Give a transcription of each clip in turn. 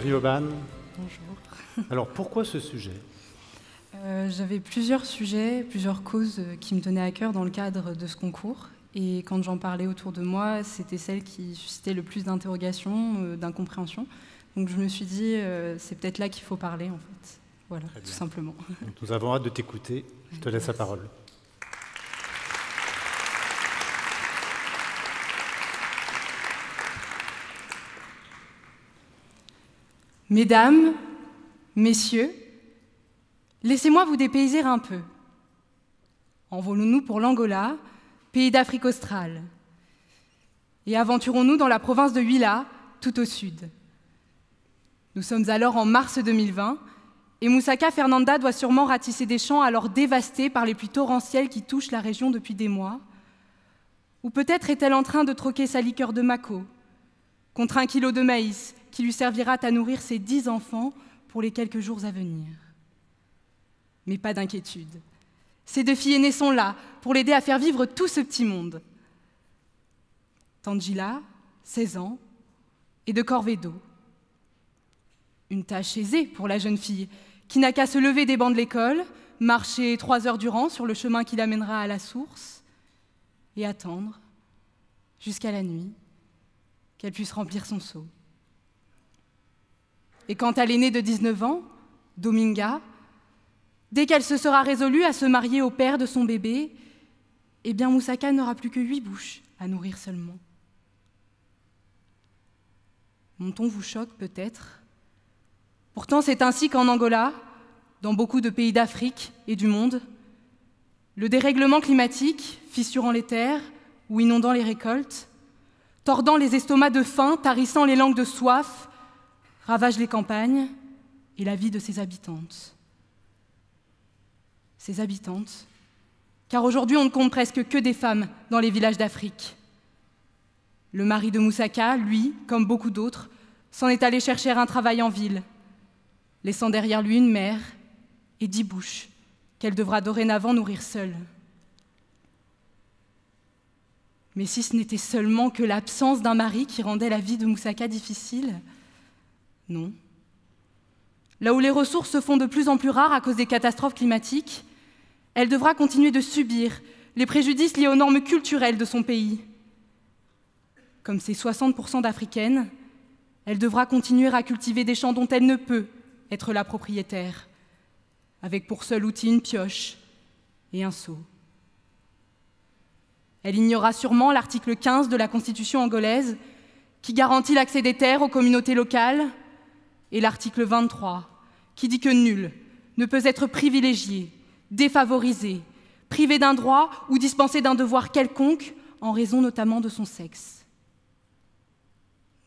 bienvenue Bonjour. Alors pourquoi ce sujet euh, J'avais plusieurs sujets, plusieurs causes euh, qui me tenaient à cœur dans le cadre de ce concours. Et quand j'en parlais autour de moi, c'était celle qui suscitait le plus d'interrogations, euh, d'incompréhensions. d'incompréhension. Donc je me suis dit, c'est peut-être là qu'il faut parler en fait. Voilà, tout simplement. Nous avons hâte de t'écouter. Je te laisse la parole. Mesdames, messieurs, laissez-moi vous dépayser un peu. Envolons-nous pour l'Angola, pays d'Afrique australe, et aventurons-nous dans la province de Huila, tout au sud. Nous sommes alors en mars 2020, et Moussaka Fernanda doit sûrement ratisser des champs alors dévastés par les pluies torrentielles qui touchent la région depuis des mois. Ou peut-être est-elle en train de troquer sa liqueur de Mako, contre un kilo de maïs qui lui servira à nourrir ses dix enfants pour les quelques jours à venir. Mais pas d'inquiétude. Ses deux filles aînées sont là pour l'aider à faire vivre tout ce petit monde. Tangila, 16 ans, est de corvée d'eau. Une tâche aisée pour la jeune fille, qui n'a qu'à se lever des bancs de l'école, marcher trois heures durant sur le chemin qui l'amènera à la source, et attendre, jusqu'à la nuit, qu'elle puisse remplir son seau. Et quant à l'aînée de 19 ans, Dominga, dès qu'elle se sera résolue à se marier au père de son bébé, eh bien Moussaka n'aura plus que huit bouches à nourrir seulement. Mon ton vous choque peut-être. Pourtant, c'est ainsi qu'en Angola, dans beaucoup de pays d'Afrique et du monde, le dérèglement climatique, fissurant les terres ou inondant les récoltes, tordant les estomacs de faim, tarissant les langues de soif, ravage les campagnes et la vie de ses habitantes. Ses habitantes, car aujourd'hui on ne compte presque que des femmes dans les villages d'Afrique. Le mari de Moussaka, lui, comme beaucoup d'autres, s'en est allé chercher un travail en ville, laissant derrière lui une mère et dix bouches qu'elle devra dorénavant nourrir seule. Mais si ce n'était seulement que l'absence d'un mari qui rendait la vie de Moussaka difficile, non. Là où les ressources se font de plus en plus rares à cause des catastrophes climatiques, elle devra continuer de subir les préjudices liés aux normes culturelles de son pays. Comme ces 60% d'Africaines, elle devra continuer à cultiver des champs dont elle ne peut être la propriétaire, avec pour seul outil une pioche et un seau. Elle ignorera sûrement l'article 15 de la Constitution angolaise qui garantit l'accès des terres aux communautés locales, et l'article 23, qui dit que nul ne peut être privilégié, défavorisé, privé d'un droit ou dispensé d'un devoir quelconque en raison notamment de son sexe.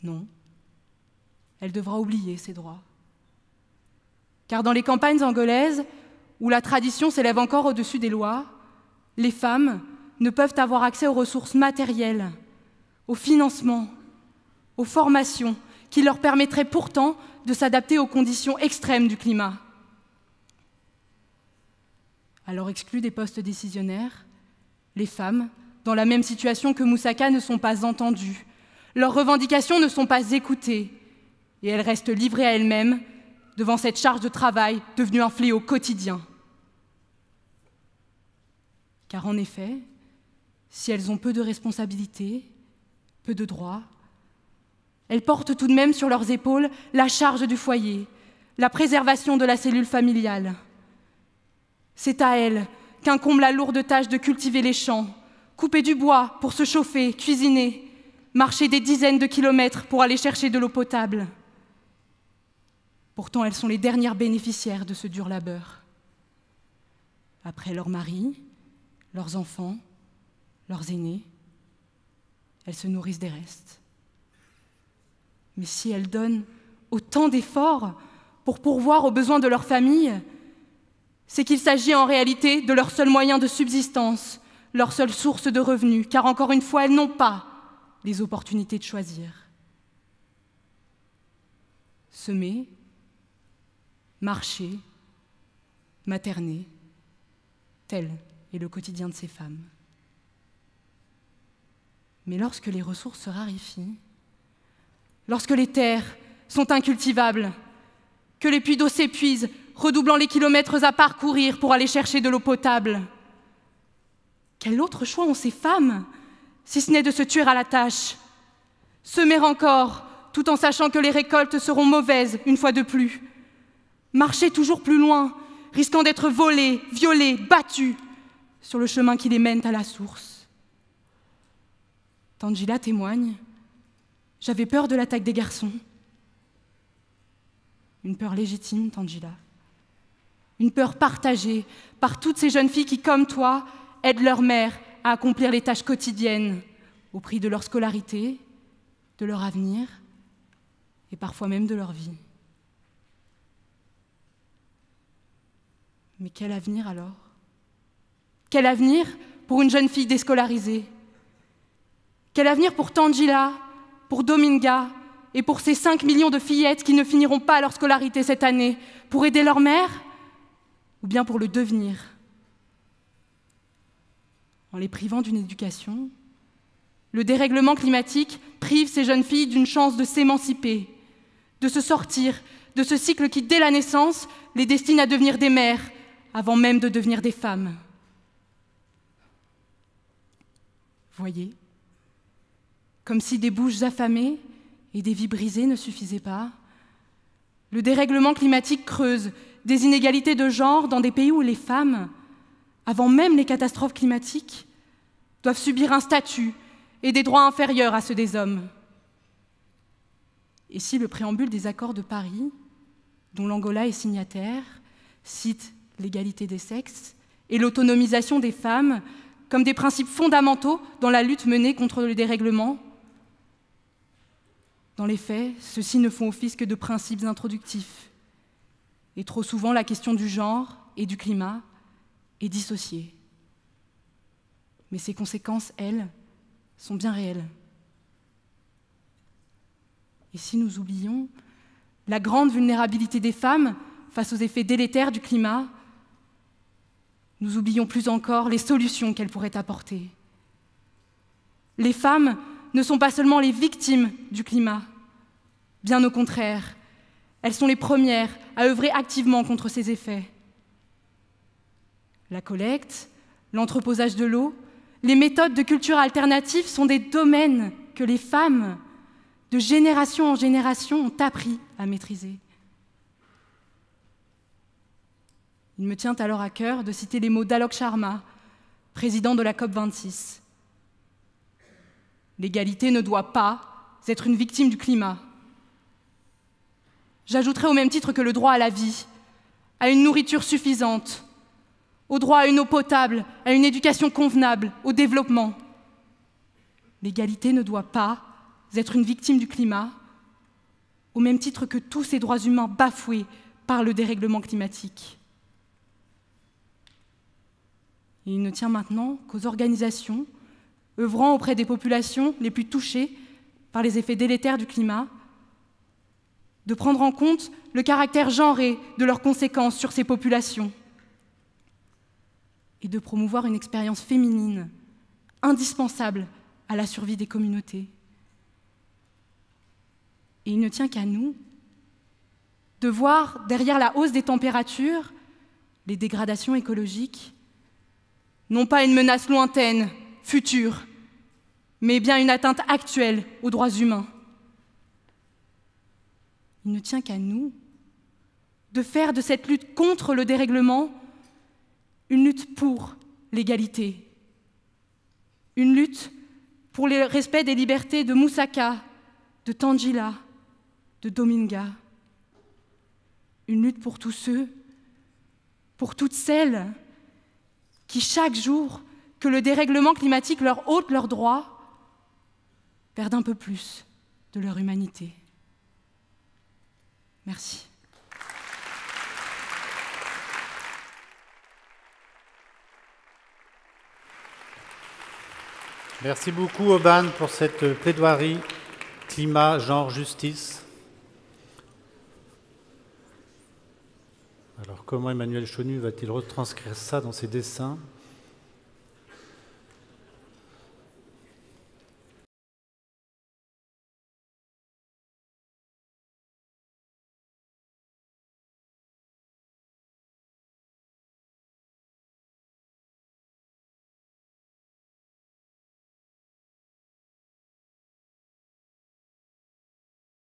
Non, elle devra oublier ses droits. Car dans les campagnes angolaises, où la tradition s'élève encore au-dessus des lois, les femmes ne peuvent avoir accès aux ressources matérielles, au financement, aux formations, qui leur permettrait pourtant de s'adapter aux conditions extrêmes du climat. Alors exclues des postes décisionnaires, les femmes, dans la même situation que Moussaka, ne sont pas entendues. Leurs revendications ne sont pas écoutées et elles restent livrées à elles-mêmes devant cette charge de travail devenue un fléau quotidien. Car en effet, si elles ont peu de responsabilités, peu de droits, elles portent tout de même sur leurs épaules la charge du foyer, la préservation de la cellule familiale. C'est à elles qu'incombe la lourde tâche de cultiver les champs, couper du bois pour se chauffer, cuisiner, marcher des dizaines de kilomètres pour aller chercher de l'eau potable. Pourtant, elles sont les dernières bénéficiaires de ce dur labeur. Après leurs maris, leurs enfants, leurs aînés, elles se nourrissent des restes. Mais si elles donnent autant d'efforts pour pourvoir aux besoins de leur famille, c'est qu'il s'agit en réalité de leur seul moyen de subsistance, leur seule source de revenus, car encore une fois, elles n'ont pas les opportunités de choisir. Semer, marcher, materner, tel est le quotidien de ces femmes. Mais lorsque les ressources se raréfient, lorsque les terres sont incultivables, que les puits d'eau s'épuisent, redoublant les kilomètres à parcourir pour aller chercher de l'eau potable. Quel autre choix ont ces femmes, si ce n'est de se tuer à la tâche, semer encore, tout en sachant que les récoltes seront mauvaises une fois de plus, marcher toujours plus loin, risquant d'être volées, violées, battues sur le chemin qui les mène à la source. Tangila témoigne j'avais peur de l'attaque des garçons. Une peur légitime, Tangila. Une peur partagée par toutes ces jeunes filles qui, comme toi, aident leur mère à accomplir les tâches quotidiennes au prix de leur scolarité, de leur avenir et parfois même de leur vie. Mais quel avenir alors Quel avenir pour une jeune fille déscolarisée Quel avenir pour Tangila, pour Dominga et pour ces 5 millions de fillettes qui ne finiront pas leur scolarité cette année, pour aider leur mère ou bien pour le devenir En les privant d'une éducation, le dérèglement climatique prive ces jeunes filles d'une chance de s'émanciper, de se sortir de ce cycle qui, dès la naissance, les destine à devenir des mères, avant même de devenir des femmes. Voyez, comme si des bouches affamées et des vies brisées ne suffisaient pas. Le dérèglement climatique creuse des inégalités de genre dans des pays où les femmes, avant même les catastrophes climatiques, doivent subir un statut et des droits inférieurs à ceux des hommes. Et si le préambule des accords de Paris, dont l'Angola est signataire, cite l'égalité des sexes et l'autonomisation des femmes comme des principes fondamentaux dans la lutte menée contre le dérèglement, dans les faits, ceux-ci ne font office que de principes introductifs. Et trop souvent, la question du genre et du climat est dissociée. Mais ses conséquences, elles, sont bien réelles. Et si nous oublions la grande vulnérabilité des femmes face aux effets délétères du climat, nous oublions plus encore les solutions qu'elles pourraient apporter. Les femmes ne sont pas seulement les victimes du climat. Bien au contraire, elles sont les premières à œuvrer activement contre ces effets. La collecte, l'entreposage de l'eau, les méthodes de culture alternative sont des domaines que les femmes, de génération en génération, ont appris à maîtriser. Il me tient alors à cœur de citer les mots d'Alok Sharma, président de la COP26. L'égalité ne doit pas être une victime du climat. J'ajouterai au même titre que le droit à la vie, à une nourriture suffisante, au droit à une eau potable, à une éducation convenable, au développement. L'égalité ne doit pas être une victime du climat, au même titre que tous ces droits humains bafoués par le dérèglement climatique. Et il ne tient maintenant qu'aux organisations œuvrant auprès des populations les plus touchées par les effets délétères du climat, de prendre en compte le caractère genré de leurs conséquences sur ces populations et de promouvoir une expérience féminine indispensable à la survie des communautés. Et il ne tient qu'à nous de voir derrière la hausse des températures les dégradations écologiques, non pas une menace lointaine, future, mais bien une atteinte actuelle aux droits humains. Il ne tient qu'à nous de faire de cette lutte contre le dérèglement une lutte pour l'égalité, une lutte pour le respect des libertés de Moussaka, de Tangila, de Dominga, une lutte pour tous ceux, pour toutes celles qui chaque jour que le dérèglement climatique leur ôte leurs droits, perdent un peu plus de leur humanité. Merci. Merci beaucoup, Oban, pour cette plaidoirie climat, genre, justice. Alors, comment Emmanuel Chonu va-t-il retranscrire ça dans ses dessins